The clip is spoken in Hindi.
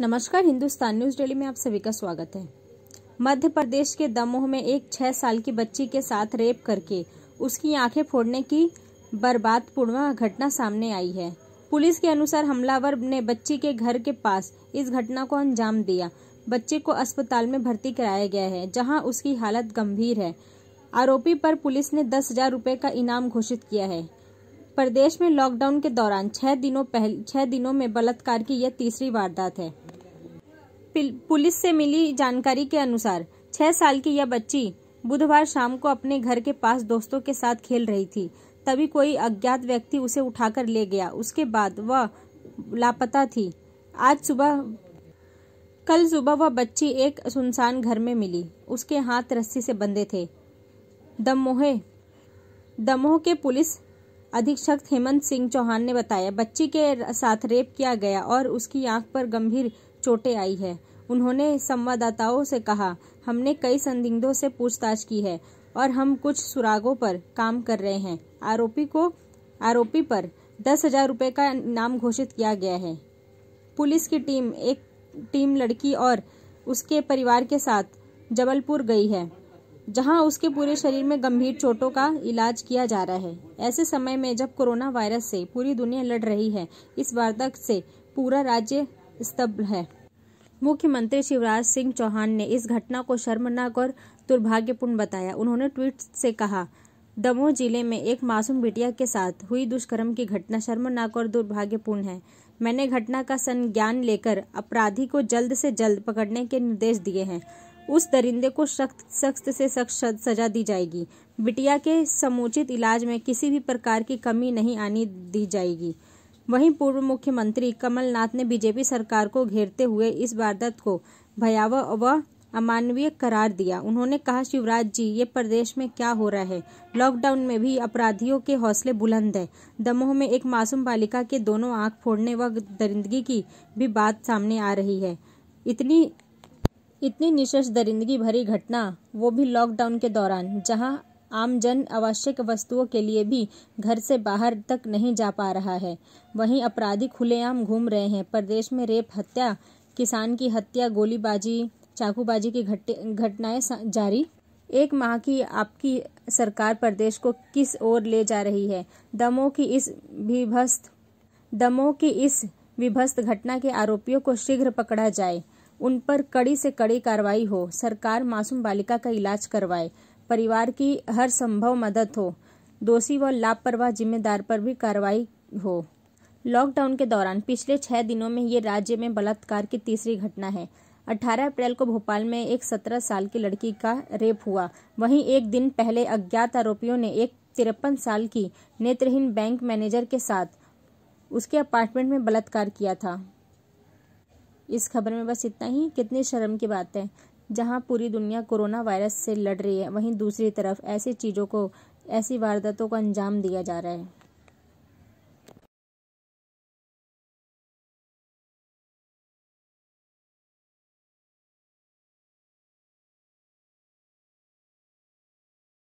नमस्कार हिंदुस्तान न्यूज डेली में आप सभी का स्वागत है मध्य प्रदेश के दमोह में एक छह साल की बच्ची के साथ रेप करके उसकी आंखें फोड़ने की बर्बाद पूर्वा घटना सामने आई है पुलिस के अनुसार हमलावर ने बच्ची के घर के पास इस घटना को अंजाम दिया बच्चे को अस्पताल में भर्ती कराया गया है जहां उसकी हालत गंभीर है आरोपी पर पुलिस ने दस हजार का इनाम घोषित किया है प्रदेश में लॉकडाउन के दौरान छह दिनों पहले छह दिनों में बलात्कार की यह तीसरी वारदात है पुलिस से मिली जानकारी के अनुसार छह साल की यह बच्ची बुधवार शाम को अपने घर के पास दोस्तों के साथ खेल रही थी तभी कोई अज्ञात व्यक्ति उसे उठाकर ले गया उसके बाद वह लापता थी आज सुबह कल सुबह वह बच्ची एक सुनसान घर में मिली उसके हाथ रस्सी से बंधे थे दमोहे दमोह के पुलिस अधीक्षक हेमंत सिंह चौहान ने बताया बच्ची के साथ रेप किया गया और उसकी आंख पर गंभीर चोटें आई है उन्होंने संवाददाताओं से कहा हमने कई संदिग्धों से पूछताछ की है और हम कुछ सुरागों पर काम कर रहे हैं आरोपी को आरोपी पर दस हजार रूपए का इनाम घोषित किया गया है पुलिस की टीम एक टीम लड़की और उसके परिवार के साथ जबलपुर गई है जहां उसके पूरे शरीर में गंभीर चोटों का इलाज किया जा रहा है ऐसे समय में जब कोरोना वायरस से पूरी दुनिया लड़ रही है इस वार्ता से पूरा राज्य स्तब्ध है मुख्यमंत्री शिवराज सिंह चौहान ने इस घटना को शर्मनाक और दुर्भाग्यपूर्ण बताया उन्होंने ट्वीट से कहा दमोह जिले में एक मासूम बिटिया के साथ हुई दुष्कर्म की घटना शर्मनाक और दुर्भाग्यपूर्ण है मैंने घटना का संज्ञान लेकर अपराधी को जल्द से जल्द पकड़ने के निर्देश दिए हैं उस दरिंदे को सख्त सख्त से सख्त सजा दी जाएगी बिटिया के समुचित इलाज में किसी भी प्रकार की कमी नहीं आने दी जाएगी वहीं पूर्व मुख्यमंत्री कमलनाथ ने बीजेपी सरकार को घेरते हुए इस वारदात को भयावह व अमानवीय करार दिया उन्होंने कहा शिवराज जी ये प्रदेश में क्या हो रहा है लॉकडाउन में भी अपराधियों के हौसले बुलंद है दमोह में एक मासूम बालिका के दोनों आंख फोड़ने व दरिंदगी की भी बात सामने आ रही है इतनी इतनी निशस दरिंदगी भरी घटना वो भी लॉकडाउन के दौरान जहां आमजन आवश्यक वस्तुओं के लिए भी घर से बाहर तक नहीं जा पा रहा है वहीं अपराधी खुलेआम घूम रहे हैं प्रदेश में रेप हत्या किसान की हत्या गोलीबाजी चाकूबाजी की घटनाएं जारी एक माह की आपकी सरकार प्रदेश को किस ओर ले जा रही है दमों की इस विभस्त दमों की इस विभस्त घटना के आरोपियों को शीघ्र पकड़ा जाए उन पर कड़ी से कड़ी कार्रवाई हो सरकार मासूम बालिका का इलाज करवाए परिवार की हर संभव मदद हो दोषी व लापरवाह जिम्मेदार पर भी कार्रवाई हो लॉकडाउन के दौरान पिछले छह दिनों में ये राज्य में बलात्कार की तीसरी घटना है 18 अप्रैल को भोपाल में एक 17 साल की लड़की का रेप हुआ वहीं एक दिन पहले अज्ञात आरोपियों ने एक तिरपन साल की नेत्रहीन बैंक मैनेजर के साथ उसके अपार्टमेंट में बलात्कार किया था इस खबर में बस इतना ही कितनी शर्म की बात है जहां पूरी दुनिया कोरोना वायरस से लड़ रही है वहीं दूसरी तरफ ऐसी चीज़ों को ऐसी वारदातों को अंजाम दिया जा रहा है